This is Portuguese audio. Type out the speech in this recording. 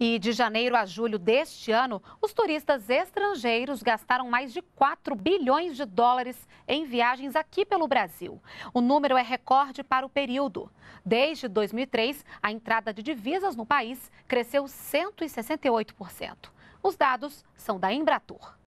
E de janeiro a julho deste ano, os turistas estrangeiros gastaram mais de 4 bilhões de dólares em viagens aqui pelo Brasil. O número é recorde para o período. Desde 2003, a entrada de divisas no país cresceu 168%. Os dados são da Embratur.